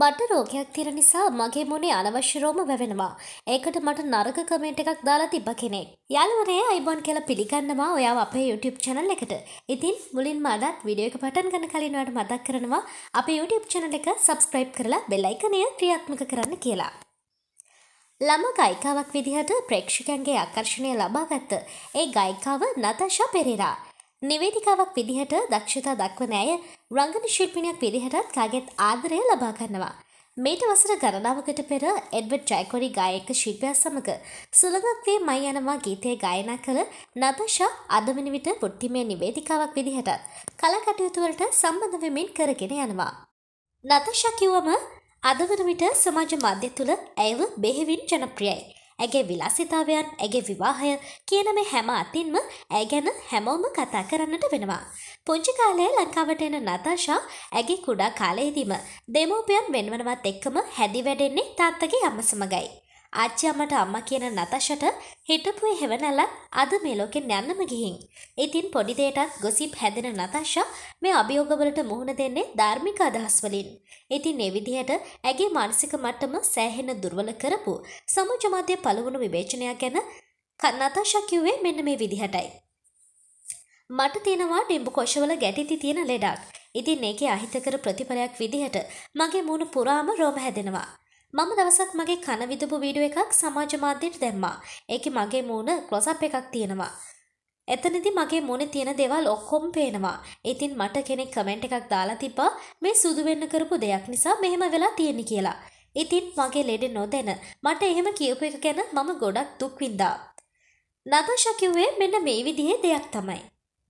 මට රෝගයක් තියෙන නිසා මගේ මුනේ අනවශ්‍යරෝම වැවෙනවා. ඒකට මට නරක කමෙන්ට් එකක් දාලා තිබ්බ කෙනෙක්. යාළුවනේ අයිබෝන් කියලා පිළිගන්නවා ඔයාව අපේ YouTube channel එකට. ඉතින් මුලින්ම අදත් වීඩියෝ එක පටන් ගන්න කලින් ඔයාලට මතක් කරනවා අපේ YouTube channel එක subscribe කරලා bell icon එක ක්‍රියාත්මක කරන්න කියලා. ළම ගායිකාවක් විදිහට ප්‍රේක්ෂකයන්ගේ ආකර්ෂණය ලබාගත් ඒ ගායිකාව නතාෂා පෙරේරා. නිවේදිකාවක් විදිහට දක්ෂතා දක්වන ඇය රංගන ශිල්පිනයක් විදිහටත් කාගෙත් ආදරය ලබා ගන්නවා. මේට වසර ගණනාවකට පෙර එඩ්වඩ් ජයිකොරි ගායක ශිල්පයක් සමඟ සුළඟක්වේ මයි යනවා ගීතය ගායනා කළ නතශා අදවනි විට පුට්ටිමය නිවේදිකාවක් විදිහටත් කලකටයුතුවලට සම්බඳ වෙමින් කරගෙන යනවා. නතශා කිව්වම අදවන විට සමාජ මධ්‍ය තුළ ඇයව බෙහෙවින් ජනප්‍රියයි. ඇගේ විලාසිතාවයන් ඇගේ විවාහය කියන මේ හැම අතින්ම ඇ ගැන හැමෝම කතා කරන්නට වෙනවා. පුංචි කාලයේ ලංකාවට එන නතාෂා ඇගේ කුඩා කාලයේදීම දෙමෝපියන් වෙනවනවත් එක්කම හැදි වැඩෙන්නේ තාත්තගේ අම්ම සමගයි. ආච්චි අම්මට අම්මා කියන නතෂට හිටපු හැවනලා අද මේ ලෝකෙන් යන්නම ගිහින්. ඉතින් පොඩි දෙයටත් ගොසිප් හැදෙන නතෂා මේ අභියෝගවලට මුහුණ දෙන්නේ ධාර්මික අදහස් වලින්. ඉතින් මේ විදිහට ඇගේ මානසික මට්ටම සෑහෙන දුර්වල කරපු සමාජ මාධ්‍ය පළවුණු විවේචනයක් ගැන නතෂා කිව්වේ මෙන්න මේ විදිහටයි. මට තියෙනවා ඩිම්බු කොෂවල ගැටිති තියෙන ලෙඩක්. ඉතින් ඒකේ අහිතකර ප්‍රතිඵලයක් විදිහට මගේ මූණ පුරාම රෝම හැදෙනවා. මම දවසක් මගේ කන විදපු වීඩියෝ එකක් සමාජ මාධ්‍යයට දැම්මා. ඒකේ මගේ මූණ ක්ලොස්අප් එකක් තියෙනවා. එතනදි මගේ මොනේ තියෙන දේවල් ඔක්කොම පේනවා. ඉතින් මට කෙනෙක් කමෙන්ට් එකක් දාලා තිබ්බා මේ සුදු වෙන්න කරපු දෙයක් නිසා මෙහෙම වෙලා තියෙන්නේ කියලා. ඉතින් මගේ ලෙඩ නොදැන මට එහෙම කියපු එක ගැන මම ගොඩක් දුක් විඳා. නතාෂා කිව්වේ මෙන්න මේ විදිහේ දෙයක් තමයි.